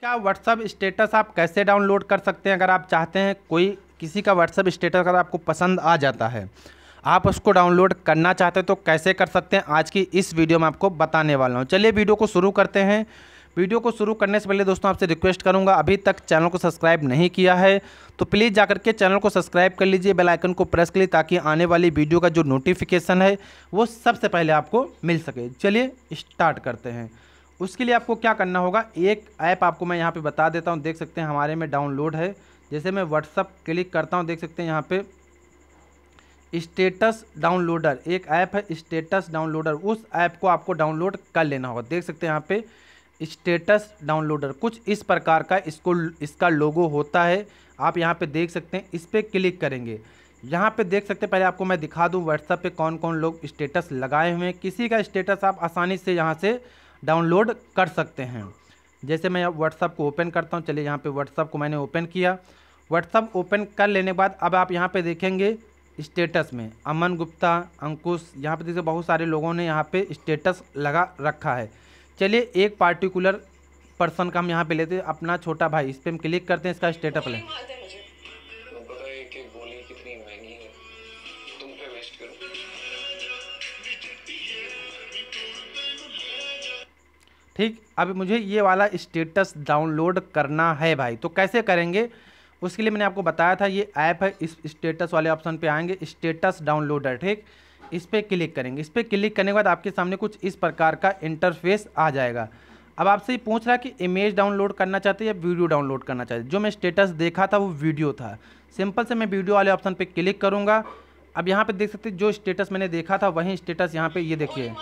क्या WhatsApp status आप कैसे डाउनलोड कर सकते हैं अगर आप चाहते हैं कोई किसी का व्हाट्सअप स्टेटस अगर आपको पसंद आ जाता है आप उसको डाउनलोड करना चाहते हैं तो कैसे कर सकते हैं आज की इस वीडियो में आपको बताने वाला हूँ चलिए वीडियो को शुरू करते हैं वीडियो को शुरू करने से पहले दोस्तों आपसे रिक्वेस्ट करूंगा अभी तक चैनल को सब्सक्राइब नहीं किया है तो प्लीज़ जा करके चैनल को सब्सक्राइब कर लीजिए बेलाइकन को प्रेस कर लीजिए ताकि आने वाली वीडियो का जो नोटिफिकेशन है वो सबसे पहले आपको मिल सके चलिए स्टार्ट करते हैं उसके लिए आपको क्या करना होगा एक ऐप आपको मैं यहाँ पे बता देता हूँ देख सकते हैं हमारे में डाउनलोड है जैसे मैं व्हाट्सअप क्लिक करता हूँ देख सकते हैं यहाँ पे स्टेटस डाउनलोडर एक ऐप है स्टेटस डाउनलोडर उस ऐप को आपको डाउनलोड कर लेना होगा देख सकते हैं यहाँ पे स्टेटस डाउनलोडर कुछ इस प्रकार का इसको इसका लोगो होता है आप यहाँ पे देख सकते हैं इस पर क्लिक करेंगे यहाँ पे देख सकते हैं पहले आपको मैं दिखा दूँ व्हाट्सएप पे कौन कौन लोग स्टेटस लगाए हुए हैं किसी का स्टेटस आप आसानी से यहाँ से डाउनलोड कर सकते हैं जैसे मैं व्हाट्सअप को ओपन करता हूँ चलिए यहाँ पर व्हाट्सअप को मैंने ओपन किया व्हाट्सअप ओपन कर लेने के बाद अब आप यहाँ पर देखेंगे स्टेटस में अमन गुप्ता अंकुश यहाँ पर देखिए बहुत सारे लोगों ने यहाँ पे स्टेटस लगा रखा है चलिए एक पार्टिकुलर पर्सन का हम यहाँ पे लेते हैं अपना छोटा भाई इस पर हम क्लिक करते हैं इसका स्टेटस लें ठीक अब मुझे ये वाला स्टेटस डाउनलोड करना है भाई तो कैसे करेंगे उसके लिए मैंने आपको बताया था ये ऐप है इस स्टेटस वाले ऑप्शन पे आएंगे स्टेटस डाउनलोडर ठीक इस पर क्लिक करेंगे इस पर क्लिक करने के बाद आपके सामने कुछ इस प्रकार का इंटरफेस आ जाएगा अब आपसे ये पूछ रहा है कि इमेज डाउनलोड करना चाहते हैं या वीडियो डाउनलोड करना चाहते हैं जो मैं स्टेटस देखा था वो वीडियो था सिंपल से मैं वीडियो वाले ऑप्शन पर क्लिक करूँगा अब यहाँ पर देख सकते जो स्टेटस मैंने देखा था वही स्टेटस यहाँ पर ये देखिए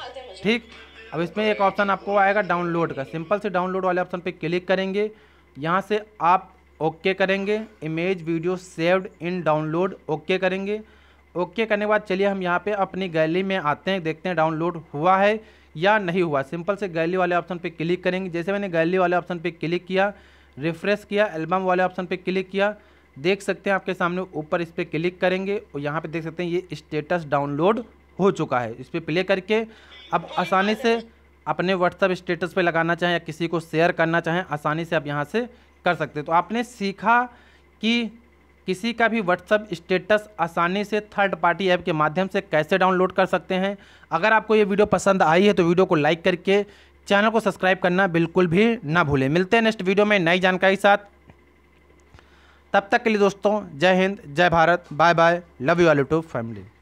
ठीक अब इसमें एक ऑप्शन आपको आएगा डाउनलोड का सिंपल से डाउनलोड वाले ऑप्शन पर क्लिक करेंगे यहाँ से आप ओके करेंगे image video saved in download okay करेंगे ओके करने के बाद चलिए हम यहाँ पे अपनी गैलरी में आते हैं देखते हैं डाउनलोड हुआ है या नहीं हुआ सिंपल से गैली वाले ऑप्शन पे क्लिक करेंगे जैसे मैंने गैली वाले ऑप्शन पे क्लिक किया रिफ्रेश किया एल्बम वाले ऑप्शन पे क्लिक किया देख सकते हैं आपके सामने ऊपर इस पर क्लिक करेंगे और यहाँ पर देख सकते हैं ये स्टेटस डाउनलोड हो चुका है इस पर प्ले करके अब आसानी से अपने व्हाट्सअप स्टेटस पे लगाना चाहें या किसी को शेयर करना चाहें आसानी से आप यहाँ से कर सकते तो आपने सीखा कि किसी का भी व्हाट्सअप स्टेटस आसानी से थर्ड पार्टी ऐप के माध्यम से कैसे डाउनलोड कर सकते हैं अगर आपको ये वीडियो पसंद आई है तो वीडियो को लाइक करके चैनल को सब्सक्राइब करना बिल्कुल भी ना भूलें मिलते हैं नेक्स्ट वीडियो में नई जानकारी के साथ तब तक के लिए दोस्तों जय हिंद जय Bharat bye bye love you all to family